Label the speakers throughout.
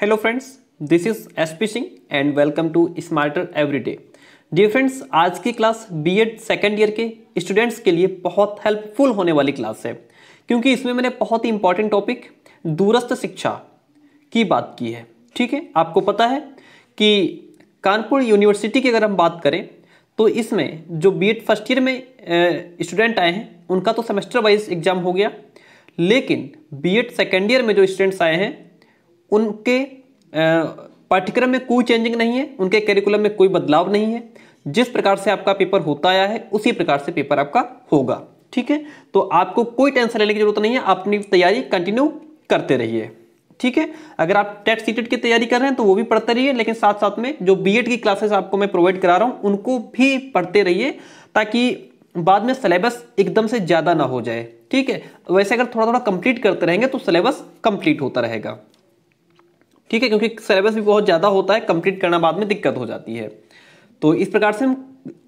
Speaker 1: hello friends this is S P Singh and welcome to smarter everyday dear friends आज की class B Ed second year के students के लिए बहुत हेल्पफुल होने वाली क्लास है क्योंकि इसमें मैंने बहुत ही इंपॉर्टेंट टॉपिक दूरस्थ शिक्षा की बात की है ठीक है आपको पता है कि कानपुर यूनिवर्सिटी की अगर हम बात करें तो इसमें जो एड फर्स्ट ईयर में स्टूडेंट आए हैं उनका तो सेमेस्टर वाइज एग्जाम हो गया लेकिन एड सेकेंड ईयर में जो स्टूडेंट्स आए हैं उनके पाठ्यक्रम में कोई चेंजिंग नहीं है उनके करिकुलम में कोई बदलाव नहीं है जिस प्रकार से आपका पेपर होता आया है उसी प्रकार से पेपर आपका होगा ठीक है तो आपको कोई टेंशन लेने की जरूरत नहीं है अपनी तैयारी कंटिन्यू करते रहिए ठीक है अगर आप टेट सीटेट e की तैयारी कर रहे हैं तो वो भी पढ़ते रहिए लेकिन साथ साथ में जो बीएड की क्लासेस आपको मैं प्रोवाइड करा रहा हूँ उनको भी पढ़ते रहिए ताकि बाद में सिलेबस एकदम से ज़्यादा ना हो जाए ठीक है वैसे अगर थोड़ा थोड़ा कंप्लीट करते रहेंगे तो सिलेबस कंप्लीट होता रहेगा ठीक है क्योंकि सिलेबस भी बहुत ज़्यादा होता है कंप्लीट करना बाद में दिक्कत हो जाती है तो इस प्रकार से हम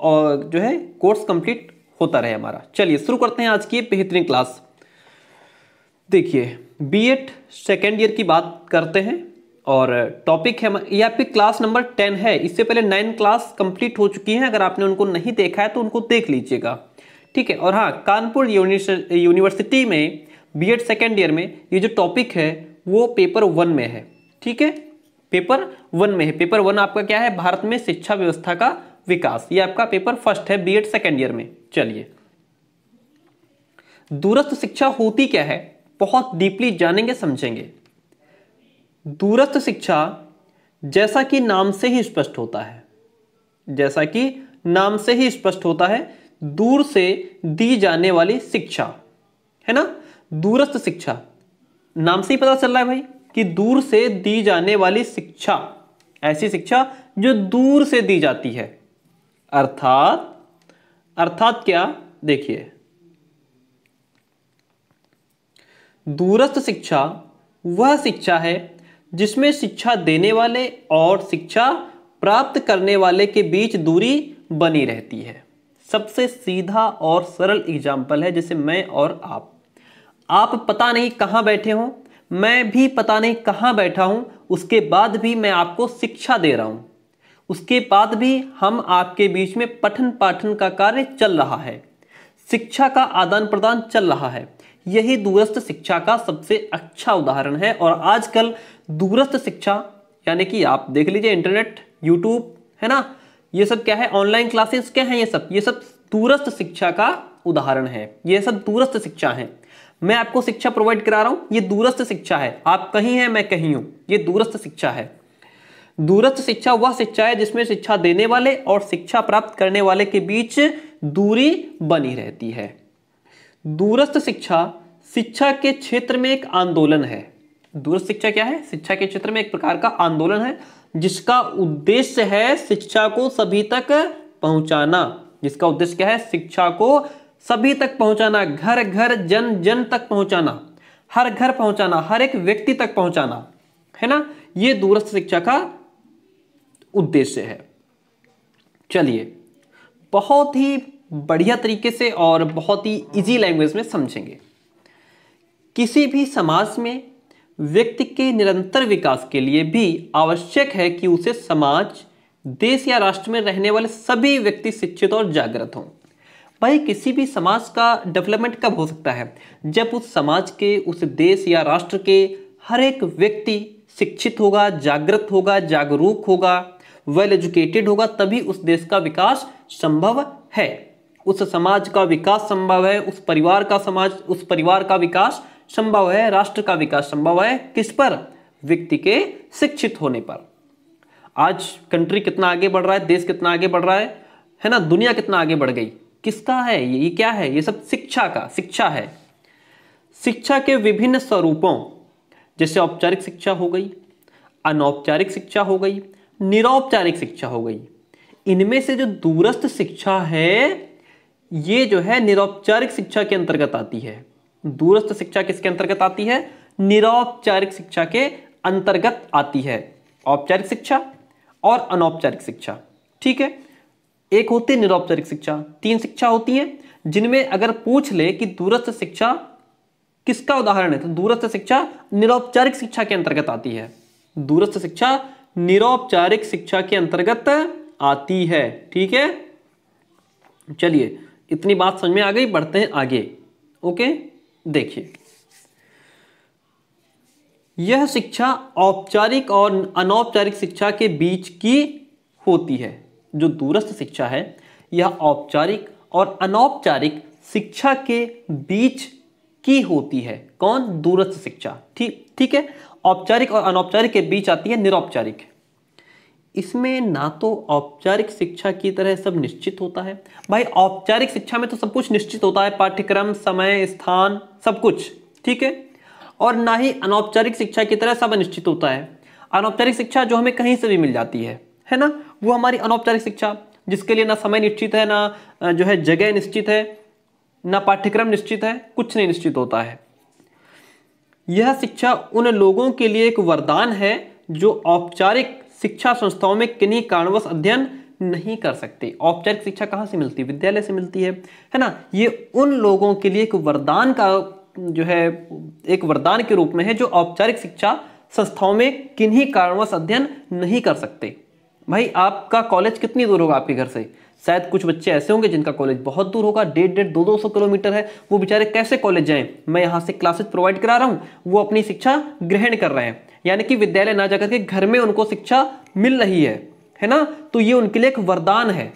Speaker 1: जो है कोर्स कंप्लीट होता रहे हमारा चलिए शुरू करते हैं आज की बेहतरीन क्लास देखिए बी एड सेकेंड ईयर की बात करते हैं और टॉपिक है ये आपकी क्लास नंबर टेन है इससे पहले नाइन क्लास कंप्लीट हो चुकी हैं अगर आपने उनको नहीं देखा है तो उनको देख लीजिएगा ठीक है और हाँ कानपुर यूनिवर्सिटी में बी एड सेकेंड ईयर में ये जो टॉपिक है वो पेपर वन में है ठीक है पेपर वन में है पेपर वन आपका क्या है भारत में शिक्षा व्यवस्था का विकास ये आपका पेपर फर्स्ट है बीएड सेकेंड ईयर में चलिए दूरस्थ शिक्षा होती क्या है बहुत डीपली जानेंगे समझेंगे दूरस्थ शिक्षा जैसा कि नाम से ही स्पष्ट होता है जैसा कि नाम से ही स्पष्ट होता है दूर से दी जाने वाली शिक्षा है ना दूरस्थ शिक्षा नाम से ही पता चल रहा है भाई कि दूर से दी जाने वाली शिक्षा ऐसी शिक्षा जो दूर से दी जाती है अर्थात अर्थात क्या देखिए दूरस्थ शिक्षा वह शिक्षा है जिसमें शिक्षा देने वाले और शिक्षा प्राप्त करने वाले के बीच दूरी बनी रहती है सबसे सीधा और सरल एग्जाम्पल है जैसे मैं और आप आप पता नहीं कहां बैठे हों मैं भी पता नहीं कहाँ बैठा हूँ उसके बाद भी मैं आपको शिक्षा दे रहा हूँ उसके बाद भी हम आपके बीच में पठन पाठन का कार्य चल रहा है शिक्षा का आदान प्रदान चल रहा है यही दूरस्थ शिक्षा का सबसे अच्छा उदाहरण है और आजकल दूरस्थ शिक्षा यानी कि आप देख लीजिए इंटरनेट यूट्यूब है ना ये सब क्या है ऑनलाइन क्लासेस क्या हैं ये सब ये सब दूरस्थ शिक्षा का उदाहरण है ये सब दूरस्थ शिक्षा है मैं आपको शिक्षा प्रोवाइड करा रहा हूँ ये दूरस्थ शिक्षा है आप कहीं हैं मैं कहीं हूँ ये दूरस्थ शिक्षा है दूरस्थ शिक्षा वह शिक्षा है जिसमें शिक्षा देने वाले और शिक्षा प्राप्त करने वाले के बीच दूरी बनी रहती है दूरस्थ शिक्षा शिक्षा के क्षेत्र में एक आंदोलन है दूरस्थ शिक्षा क्या है शिक्षा के क्षेत्र में एक प्रकार का आंदोलन है जिसका उद्देश्य है शिक्षा को सभी तक पहुंचाना जिसका उद्देश्य क्या है शिक्षा को सभी तक पहुंचाना घर घर जन जन तक पहुंचाना हर घर पहुंचाना हर एक व्यक्ति तक पहुंचाना है ना ये दूरस्थ शिक्षा का उद्देश्य है चलिए बहुत ही बढ़िया तरीके से और बहुत ही इजी लैंग्वेज में समझेंगे किसी भी समाज में व्यक्ति के निरंतर विकास के लिए भी आवश्यक है कि उसे समाज देश या राष्ट्र में रहने वाले सभी व्यक्ति शिक्षित और जागृत हों भाई किसी भी समाज का डेवलपमेंट कब हो सकता है जब उस समाज के उस देश या राष्ट्र के हर एक व्यक्ति शिक्षित होगा जागृत होगा जागरूक होगा वेल एजुकेटेड होगा तभी उस देश का विकास संभव है उस समाज का विकास संभव है उस परिवार का समाज उस परिवार का विकास संभव है राष्ट्र का विकास संभव है किस पर व्यक्ति के शिक्षित होने पर आज कंट्री कितना आगे बढ़ रहा है देश कितना आगे बढ़ रहा है है ना दुनिया कितना आगे बढ़ गई किसका है ये क्या है ये सब शिक्षा का शिक्षा है शिक्षा के विभिन्न स्वरूपों जैसे औपचारिक शिक्षा हो गई अनौपचारिक शिक्षा हो गई निरौपचारिक शिक्षा हो गई इनमें से जो दूरस्थ शिक्षा है ये जो है निरौपचारिक शिक्षा के अंतर्गत आती है दूरस्थ शिक्षा किसके अंतर्गत आती है निरौपचारिक शिक्षा के अंतर्गत आती है औपचारिक शिक्षा और अनौपचारिक शिक्षा ठीक है एक होती है निरौपचारिक शिक्षा तीन शिक्षा होती है जिनमें अगर पूछ ले कि दूरस्थ शिक्षा किसका उदाहरण है तो दूरस्थ शिक्षा निरौपचारिक शिक्षा के अंतर्गत आती है दूरस्थ शिक्षा निरौपचारिक शिक्षा के अंतर्गत आती है ठीक है चलिए इतनी बात समझ में आ गई बढ़ते हैं आगे ओके देखिए यह शिक्षा औपचारिक और अनौपचारिक शिक्षा के बीच की होती है जो दूरस्थ शिक्षा है यह औपचारिक और अनौपचारिक शिक्षा के बीच की होती है कौन दूरस्थ शिक्षा ठीक ठीक है औपचारिक और अनौपचारिक के बीच आती है निरौपचारिक इसमें ना तो औपचारिक शिक्षा की तरह सब निश्चित होता है भाई औपचारिक शिक्षा में तो सब कुछ निश्चित होता है पाठ्यक्रम समय स्थान सब कुछ ठीक है और ना ही अनौपचारिक शिक्षा की तरह सब अनिश्चित होता है अनौपचारिक शिक्षा जो हमें कहीं से भी मिल जाती है है ना वो हमारी अनौपचारिक शिक्षा जिसके लिए ना समय निश्चित है ना जो है जगह निश्चित है ना पाठ्यक्रम निश्चित है कुछ नहीं निश्चित होता है यह शिक्षा उन लोगों के लिए एक वरदान है जो औपचारिक शिक्षा संस्थाओं में किन्हीं कारणवश अध्ययन नहीं कर सकते औपचारिक शिक्षा कहाँ से मिलती है विद्यालय से मिलती है है ना ये उन लोगों के लिए एक वरदान का जो है एक वरदान के रूप में है जो औपचारिक शिक्षा संस्थाओं में किन्हीं कारणवश अध्ययन नहीं कर सकते भाई आपका कॉलेज कितनी दूर होगा आपके घर से शायद कुछ बच्चे ऐसे होंगे जिनका कॉलेज बहुत दूर होगा डेढ़ डेढ़ दो दो सौ किलोमीटर है वो बेचारे कैसे कॉलेज जाएं मैं यहाँ से क्लासेस प्रोवाइड करा रहा हूँ वो अपनी शिक्षा ग्रहण कर रहे हैं यानी कि विद्यालय ना जाकर के घर में उनको शिक्षा मिल रही है है ना तो ये उनके लिए एक वरदान है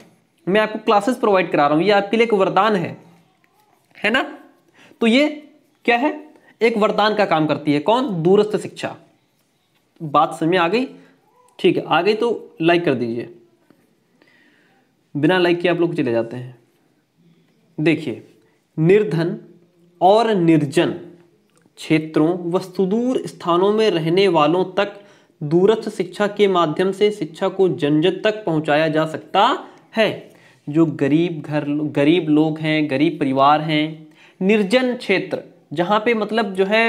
Speaker 1: मैं आपको क्लासेस प्रोवाइड करा रहा हूँ ये आपके लिए एक वरदान है है ना तो ये क्या है एक वरदान का काम करती है कौन दूरस्थ शिक्षा बात समझ में आ गई ठीक है आ गई तो लाइक कर दीजिए बिना लाइक के आप लोग चले जाते हैं देखिए निर्धन और निर्जन क्षेत्रों व सुदूर स्थानों में रहने वालों तक दूरस्थ शिक्षा के माध्यम से शिक्षा को जनजन तक पहुंचाया जा सकता है जो गरीब घर गरीब लोग हैं गरीब परिवार हैं निर्जन क्षेत्र जहाँ पे मतलब जो है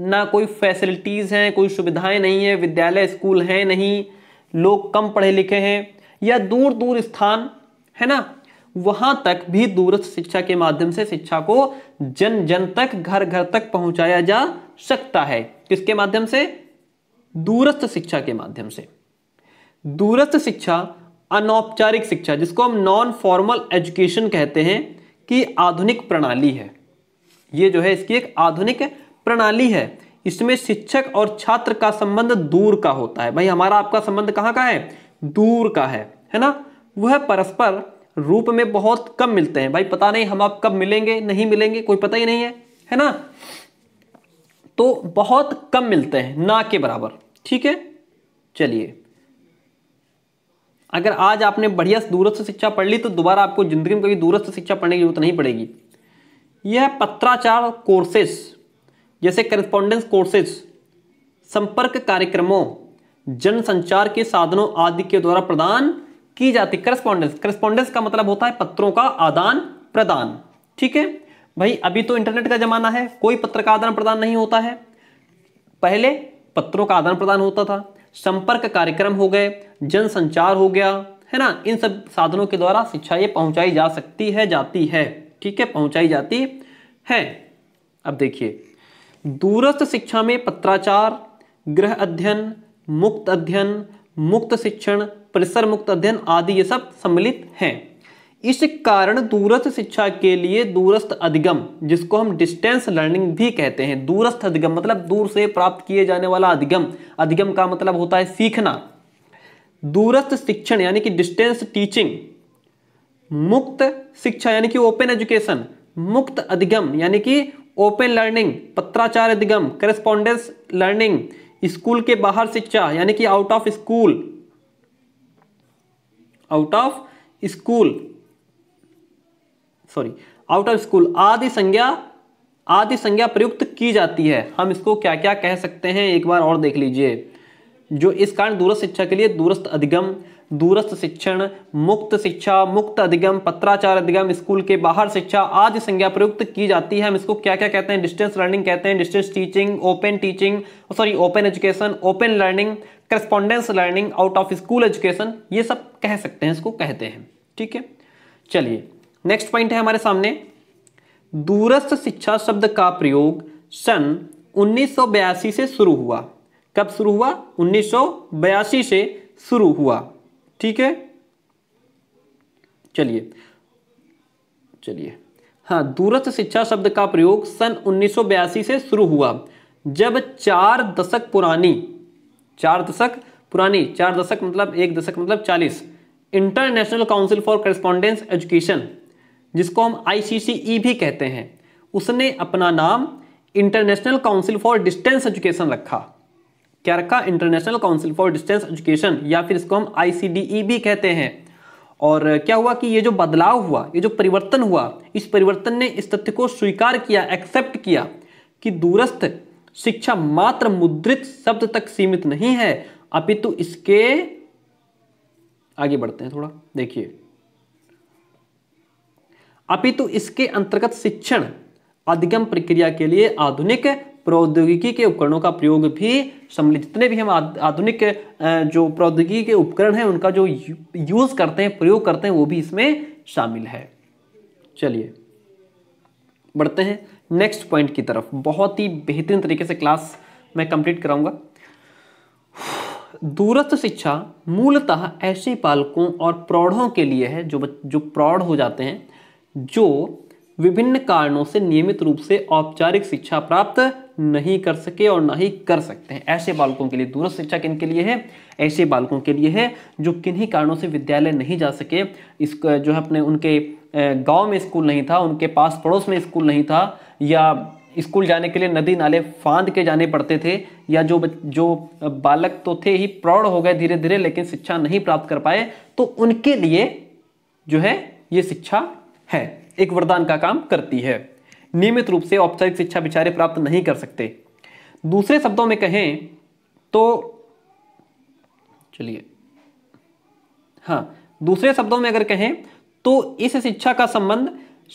Speaker 1: ना कोई फैसिलिटीज़ हैं कोई सुविधाएं नहीं है विद्यालय स्कूल हैं नहीं लोग कम पढ़े लिखे हैं या दूर दूर स्थान है ना वहाँ तक भी दूरस्थ शिक्षा के माध्यम से शिक्षा को जन जन तक घर घर तक पहुंचाया जा सकता है किसके माध्यम से दूरस्थ शिक्षा के माध्यम से दूरस्थ शिक्षा अनौपचारिक शिक्षा जिसको हम नॉन फॉर्मल एजुकेशन कहते हैं कि आधुनिक प्रणाली है ये जो है इसकी एक आधुनिक प्रणाली है इसमें शिक्षक और छात्र का संबंध दूर का होता है भाई हमारा आपका संबंध कहाँ का है दूर का है है ना वह परस्पर रूप में बहुत कम मिलते हैं भाई पता नहीं हम आप कब मिलेंगे नहीं मिलेंगे कोई पता ही नहीं है है ना तो बहुत कम मिलते हैं ना के बराबर ठीक है चलिए अगर आज आपने बढ़िया दूरस्थ शिक्षा पढ़ ली तो दोबारा आपको जिंदगी में कभी दूरस्थ शिक्षा पढ़ने की जरूरत नहीं पड़ेगी यह पत्राचार कोर्सेस जैसे करस्पॉन्डेंस कोर्सेज संपर्क कार्यक्रमों जनसंचार के साधनों आदि के द्वारा प्रदान की जाती करस्पॉन्डेंस करस्पॉन्डेंस का मतलब होता है पत्रों का आदान प्रदान ठीक है भाई अभी तो इंटरनेट का जमाना है कोई पत्र का आदान प्रदान नहीं होता है पहले पत्रों का आदान प्रदान होता था संपर्क कार्यक्रम हो गए जनसंचार हो गया है ना इन सब साधनों के द्वारा शिक्षा ये पहुंचाई जा सकती है जाती है ठीक है पहुंचाई जाती है अब देखिए दूरस्थ शिक्षा में पत्राचार गृह अध्ययन मुक्त अध्ययन मुक्त शिक्षण परिसर मुक्त अध्ययन आदि ये सब सम्मिलित हैं इस कारण दूरस्थ शिक्षा के लिए दूरस्थ अधिगम जिसको हम डिस्टेंस लर्निंग भी कहते हैं दूरस्थ अधिगम मतलब दूर से प्राप्त किए जाने वाला अधिगम अधिगम का मतलब होता है सीखना दूरस्थ शिक्षण यानी कि डिस्टेंस टीचिंग मुक्त शिक्षा यानी कि ओपन एजुकेशन मुक्त अधिगम यानी कि ओपन लर्निंग पत्राचार अधिगम करस्पॉन्डेंस लर्निंग स्कूल के बाहर शिक्षा यानी कि out of school out of school sorry out of school आदि संज्ञा आदि संज्ञा प्रयुक्त की जाती है हम इसको क्या क्या कह सकते हैं एक बार और देख लीजिए जो इस कारण दूरस्थ शिक्षा के लिए दूरस्थ अधिगम दूरस्थ शिक्षण मुक्त शिक्षा मुक्त अधिगम पत्राचार अधिगम स्कूल के बाहर शिक्षा आदि संज्ञा प्रयुक्त की जाती है हम इसको क्या क्या कहते हैं डिस्टेंस लर्निंग कहते हैं distance teaching open teaching sorry open education open learning correspondence learning out of school education ये सब कह सकते हैं इसको कहते हैं ठीक है चलिए नेक्स्ट पॉइंट है हमारे सामने दूरस्थ शिक्षा शब्द का प्रयोग सन उन्नीस से शुरू हुआ कब शुरू हुआ उन्नीस से शुरू हुआ ठीक है चलिए चलिए हाँ दूरस्थ शिक्षा शब्द का प्रयोग सन 1982 से शुरू हुआ जब चार दशक पुरानी चार दशक पुरानी चार दशक मतलब एक दशक मतलब चालीस international council for correspondence education जिसको हम आई e भी कहते हैं उसने अपना नाम international council for distance education रखा क्या रखा international council for distance education या फिर इसको हम आई भी e कहते हैं और क्या हुआ कि ये जो बदलाव हुआ ये जो परिवर्तन हुआ इस परिवर्तन ने इस तथ्य को स्वीकार किया एक्सेप्ट किया कि दूरस्थ शिक्षा मात्र मुद्रित शब्द तक सीमित नहीं है अपितु इसके आगे बढ़ते हैं थोड़ा देखिए अपितु इसके अंतर्गत शिक्षण अधिगम प्रक्रिया के लिए आधुनिक प्रौद्योगिकी के उपकरणों का प्रयोग भी सम्मिलित जितने भी हम आधुनिक जो प्रौद्योगिकी के उपकरण हैं उनका जो यूज़ करते हैं प्रयोग करते हैं वो भी इसमें शामिल है चलिए बढ़ते हैं नेक्स्ट पॉइंट की तरफ बहुत ही बेहतरीन तरीके से क्लास मैं कंप्लीट कराऊंगा दूरस्थ शिक्षा मूलतः ऐसे पालकों और प्रौढ़ों के लिए है जो जो प्रौढ़ हो जाते हैं जो विभिन्न कारणों से नियमित रूप से औपचारिक शिक्षा प्राप्त नहीं कर सके और ना ही कर सकते हैं ऐसे बालकों के लिए दूरस्थ शिक्षा किन के लिए है ऐसे बालकों के लिए है जो किन्हीं कारणों से विद्यालय नहीं जा सके इस जो है अपने उनके गांव में स्कूल नहीं था उनके पास पड़ोस में स्कूल नहीं था या स्कूल जाने के लिए नदी नाले फांद के जाने पड़ते थे या जो जो बालक तो थे ही प्रौढ़ हो गए धीरे धीरे लेकिन शिक्षा नहीं प्राप्त कर पाए तो उनके लिए जो है ये शिक्षा है एक वरदान का काम करती है नियमित रूप से औपचारिक शिक्षा विचारे प्राप्त नहीं कर सकते दूसरे शब्दों में कहें तो चलिए हाँ दूसरे शब्दों में अगर कहें तो इस शिक्षा का संबंध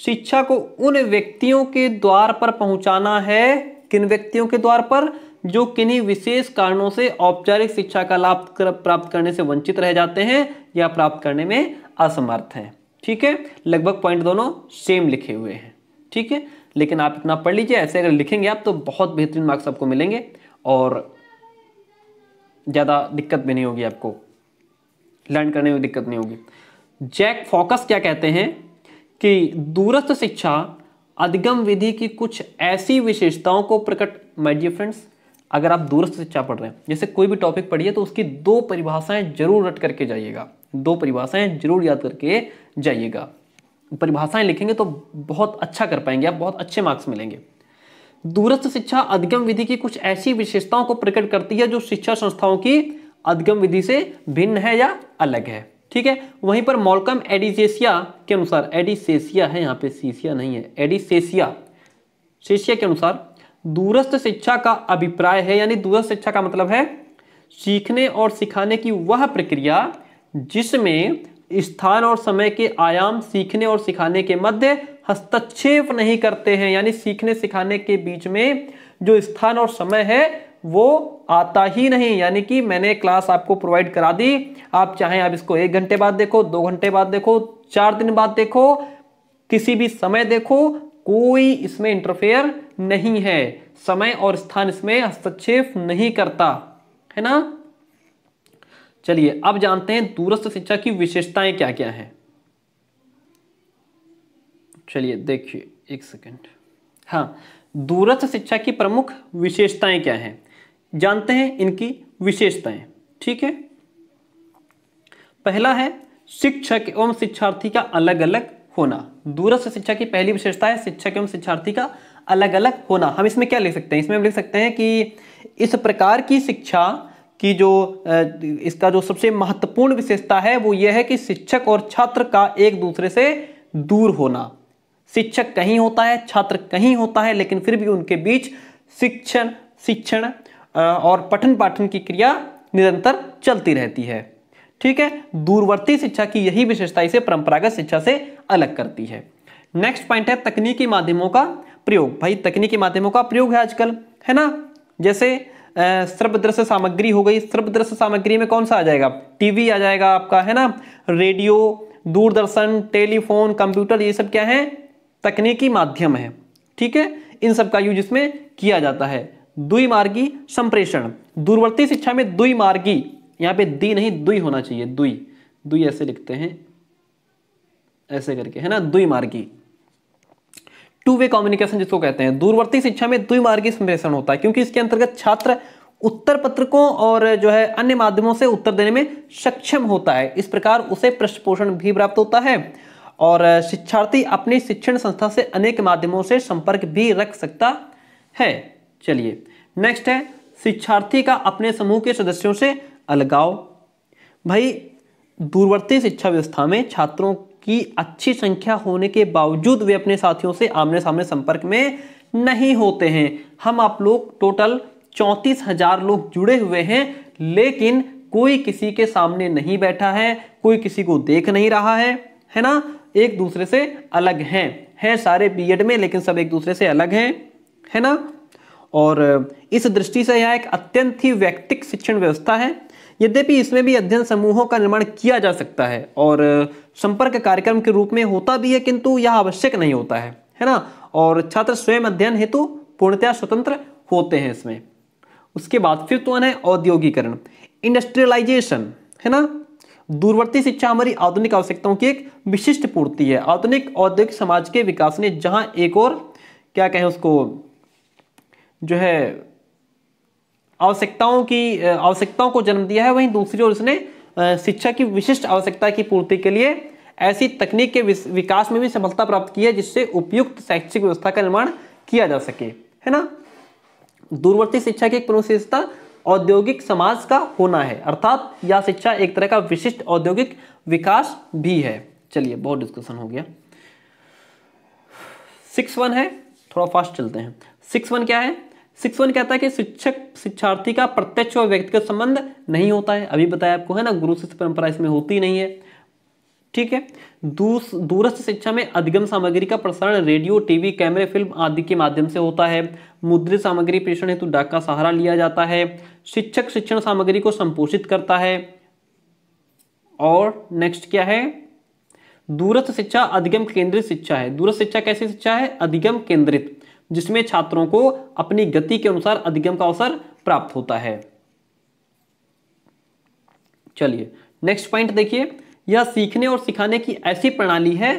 Speaker 1: शिक्षा को उन व्यक्तियों के द्वार पर पहुंचाना है किन व्यक्तियों के द्वार पर जो किन्हीं विशेष कारणों से औपचारिक शिक्षा का लाभ कर, प्राप्त करने से वंचित रह जाते हैं या प्राप्त करने में असमर्थ हैं ठीक है लगभग पॉइंट दोनों सेम लिखे हुए हैं ठीक है लेकिन आप इतना पढ़ लीजिए ऐसे अगर लिखेंगे आप तो बहुत बेहतरीन मार्क्स आपको मिलेंगे और ज़्यादा दिक्कत भी नहीं होगी आपको लर्न करने में दिक्कत नहीं होगी जैक फोकस क्या कहते हैं कि दूरस्थ शिक्षा अधिगम विधि की कुछ ऐसी विशेषताओं को प्रकट माय डियर फ्रेंड्स अगर आप दूरस्थ शिक्षा पढ़ रहे हैं जैसे कोई भी टॉपिक पढ़िए तो उसकी दो परिभाषाएं जरूर रट करके जाइएगा दो परिभाषाएं जरूर याद करके जाइएगा परिभाषाएं लिखेंगे तो बहुत अच्छा कर पाएंगे आप बहुत अच्छे मार्क्स मिलेंगे दूरस्थ शिक्षा अधिगम विधि की कुछ ऐसी विशेषताओं को प्रकट करती है जो शिक्षा संस्थाओं की अधिगम विधि से भिन्न है या अलग है ठीक है वहीं पर मॉलकम एडिसेसिया के अनुसार एडिसेसिया है यहाँ पे सीसिया नहीं है एडिसेसिया शिष्य के अनुसार दूरस्थ शिक्षा का अभिप्राय है यानी दूरस्थ शिक्षा का मतलब है सीखने और सिखाने की वह प्रक्रिया जिसमें स्थान और समय के आयाम सीखने और सिखाने के मध्य हस्तक्षेप नहीं करते हैं यानी सीखने सिखाने के बीच में जो स्थान और समय है वो आता ही नहीं यानी कि मैंने क्लास आपको प्रोवाइड करा दी आप चाहें आप इसको एक घंटे बाद देखो दो घंटे बाद देखो चार दिन बाद देखो किसी भी समय देखो कोई इसमें इंटरफेयर नहीं है समय और स्थान इसमें हस्तक्षेप नहीं करता है ना चलिए अब जानते हैं दूरस्थ शिक्षा की विशेषताएं क्या क्या हैं चलिए देखिए एक सेकेंड हाँ दूरस्थ शिक्षा की प्रमुख विशेषताएं क्या हैं जानते हैं इनकी विशेषताएं ठीक है पहला है शिक्षक एवं शिक्षार्थी का अलग अलग होना दूरस्थ शिक्षा की पहली विशेषता है शिक्षक एवं शिक्षार्थी का अलग अलग होना हम इसमें क्या लिख सकते हैं इसमें हम लिख सकते हैं कि इस प्रकार की शिक्षा कि जो इसका जो सबसे महत्वपूर्ण विशेषता है वो यह है कि शिक्षक और छात्र का एक दूसरे से दूर होना शिक्षक कहीं होता है छात्र कहीं होता है लेकिन फिर भी उनके बीच शिक्षण शिक्षण और पठन पाठन की क्रिया निरंतर चलती रहती है ठीक है दूरवर्ती शिक्षा की यही विशेषता इसे परंपरागत शिक्षा से अलग करती है नेक्स्ट पॉइंट है तकनीकी माध्यमों का प्रयोग भाई तकनीकी माध्यमों का प्रयोग है आजकल है ना जैसे सर्वदृश्य सामग्री हो गई सर्वदृश्य सामग्री में कौन सा आ जाएगा टीवी आ जाएगा आपका है ना रेडियो दूरदर्शन टेलीफोन कंप्यूटर ये सब क्या है तकनीकी माध्यम है ठीक है इन सब का यूज इसमें किया जाता है दुई मार्गी संप्रेषण दूरवर्ती शिक्षा में दुई मार्गी यहां पे दी नहीं दुई होना चाहिए दुई दुई ऐसे लिखते हैं ऐसे करके है ना दुई मार्गी टू वे कम्युनिकेशन जिसको कहते हैं दूरवर्ती शिक्षा में द्विमार्गी संप्रेषण होता है क्योंकि इसके अंतर्गत छात्र उत्तर पत्रकों और जो है अन्य माध्यमों से उत्तर देने में सक्षम होता है इस प्रकार उसे पृष्ठ पोषण भी प्राप्त होता है और शिक्षार्थी अपनी शिक्षण संस्था से अनेक माध्यमों से संपर्क भी रख सकता है चलिए नेक्स्ट है शिक्षार्थी का अपने समूह के सदस्यों से अलगाव भाई दूरवर्ती शिक्षा व्यवस्था में छात्रों की अच्छी संख्या होने के बावजूद वे अपने साथियों से आमने सामने संपर्क में नहीं होते हैं हम आप लोग टोटल चौंतीस हजार लोग जुड़े हुए हैं लेकिन कोई किसी के सामने नहीं बैठा है कोई किसी को देख नहीं रहा है है ना एक दूसरे से अलग हैं हैं सारे बीएड में लेकिन सब एक दूसरे से अलग हैं है ना और इस दृष्टि से यह एक अत्यंत ही व्यक्तिक शिक्षण व्यवस्था है यद्यपि इसमें भी अध्ययन समूहों का निर्माण किया जा सकता है और संपर्क कार्यक्रम के रूप में होता भी है किंतु यह आवश्यक नहीं होता है है ना और छात्र स्वयं अध्ययन हेतु पूर्णतया स्वतंत्र होते हैं इसमें उसके बाद फिर वन तो है औद्योगिकरण इंडस्ट्रियलाइजेशन है ना दूरवर्ती शिक्षा हमारी आधुनिक आवश्यकताओं की एक विशिष्ट पूर्ति है आधुनिक औद्योगिक समाज के विकास ने जहां एक और क्या कहें उसको जो है आवश्यकताओं की आवश्यकताओं को जन्म दिया है वहीं दूसरी ओर उसने शिक्षा की विशिष्ट आवश्यकता की पूर्ति के लिए ऐसी तकनीक के विकास में भी सफलता प्राप्त की है जिससे उपयुक्त शैक्षिक व्यवस्था का निर्माण किया जा सके है ना दूरवर्ती शिक्षा की एक प्रमुख विशेषता औद्योगिक समाज का होना है अर्थात यह शिक्षा एक तरह का विशिष्ट औद्योगिक विकास भी है चलिए बहुत डिस्कशन हो गया सिक्स वन है थोड़ा फास्ट चलते हैं सिक्स वन क्या है सिक्स वन कहता है कि शिक्षक शिक्षार्थी का प्रत्यक्ष और व्यक्तिगत संबंध नहीं होता है अभी बताया आपको है ना गुरु शिष्य परंपरा इसमें होती नहीं है ठीक है दूरस्थ शिक्षा में अधिगम सामग्री का प्रसारण रेडियो टीवी कैमरे फिल्म आदि के माध्यम से होता है मुद्रित सामग्री प्रेषण हेतु डाक का सहारा लिया जाता है शिक्षक शिक्षण सामग्री को संपोषित करता है और नेक्स्ट क्या है दूरस्थ शिक्षा अधिगम केंद्रित शिक्षा है दूरस्थ शिक्षा कैसी शिक्षा है अधिगम केंद्रित जिसमें छात्रों को अपनी गति के अनुसार अधिगम का अवसर प्राप्त होता है चलिए नेक्स्ट पॉइंट देखिए यह सीखने और सिखाने की ऐसी प्रणाली है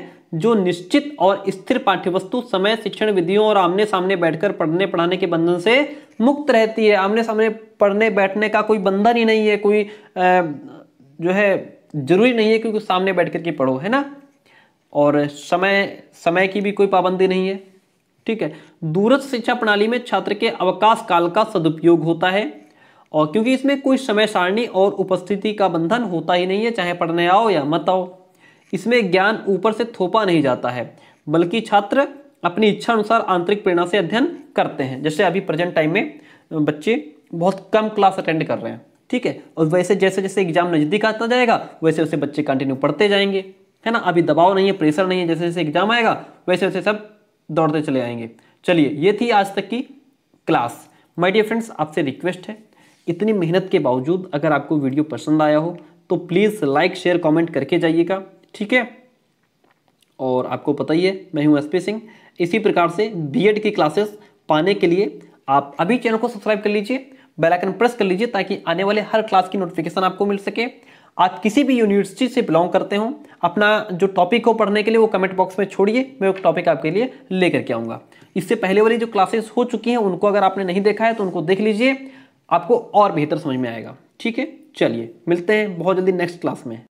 Speaker 1: जो निश्चित और स्थिर पाठ्यवस्तु समय शिक्षण विधियों और आमने सामने बैठकर पढ़ने पढ़ाने के बंधन से मुक्त रहती है आमने सामने पढ़ने बैठने का कोई बंधन ही नहीं है कोई जो है जरूरी नहीं है क्योंकि सामने बैठ के पढ़ो है ना और समय समय की भी कोई पाबंदी नहीं है ठीक है दूरस्थ शिक्षा प्रणाली में छात्र के अवकाश काल का सदुपयोग होता है और क्योंकि इसमें कोई समय सारणी और उपस्थिति का बंधन होता ही नहीं है चाहे पढ़ने आओ या मत आओ इसमें ज्ञान ऊपर से थोपा नहीं जाता है बल्कि छात्र अपनी इच्छा अनुसार आंतरिक प्रेरणा से अध्ययन करते हैं जैसे अभी प्रेजेंट टाइम में बच्चे बहुत कम क्लास अटेंड कर रहे हैं ठीक है और वैसे जैसे जैसे एग्जाम नज़दीक आता जाएगा वैसे वैसे बच्चे कंटिन्यू पढ़ते जाएंगे है ना अभी दबाव नहीं है प्रेशर नहीं है जैसे जैसे एग्जाम आएगा वैसे वैसे सब दौड़ते चले आएंगे चलिए ये थी आज तक की क्लास माय डियर फ्रेंड्स आपसे रिक्वेस्ट है इतनी मेहनत के बावजूद अगर आपको वीडियो पसंद आया हो तो प्लीज़ लाइक शेयर कमेंट करके जाइएगा ठीक है और आपको पता ही है मैं हूं एसपी सिंह इसी प्रकार से बी की क्लासेस पाने के लिए आप अभी चैनल को सब्सक्राइब कर लीजिए बेलाइकन प्रेस कर लीजिए ताकि आने वाले हर क्लास की नोटिफिकेशन आपको मिल सके आप किसी भी यूनिवर्सिटी से बिलोंग करते हो अपना जो टॉपिक हो पढ़ने के लिए वो कमेंट बॉक्स में छोड़िए मैं वो टॉपिक आपके लिए लेकर के आऊँगा इससे पहले वाली जो क्लासेस हो चुकी हैं उनको अगर आपने नहीं देखा है तो उनको देख लीजिए आपको और बेहतर समझ में आएगा ठीक है चलिए मिलते हैं बहुत जल्दी नेक्स्ट क्लास में